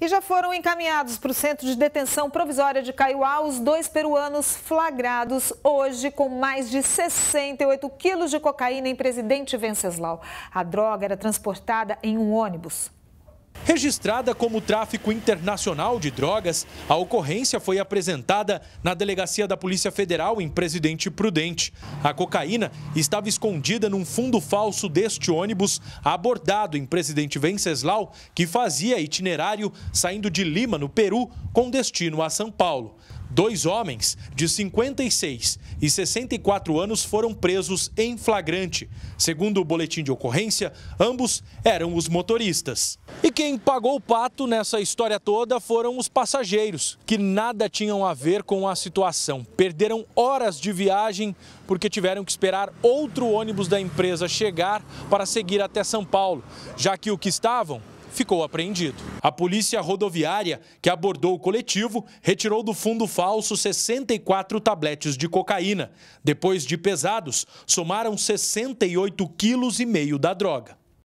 E já foram encaminhados para o centro de detenção provisória de Caiuá os dois peruanos flagrados hoje com mais de 68 quilos de cocaína em Presidente Venceslau. A droga era transportada em um ônibus. Registrada como tráfico internacional de drogas, a ocorrência foi apresentada na delegacia da Polícia Federal em Presidente Prudente. A cocaína estava escondida num fundo falso deste ônibus abordado em Presidente Venceslau, que fazia itinerário saindo de Lima, no Peru, com destino a São Paulo. Dois homens de 56 e 64 anos foram presos em flagrante. Segundo o boletim de ocorrência, ambos eram os motoristas. E quem pagou o pato nessa história toda foram os passageiros, que nada tinham a ver com a situação. Perderam horas de viagem porque tiveram que esperar outro ônibus da empresa chegar para seguir até São Paulo, já que o que estavam ficou apreendido. A polícia rodoviária, que abordou o coletivo, retirou do fundo falso 64 tabletes de cocaína. Depois de pesados, somaram 68,5 quilos da droga.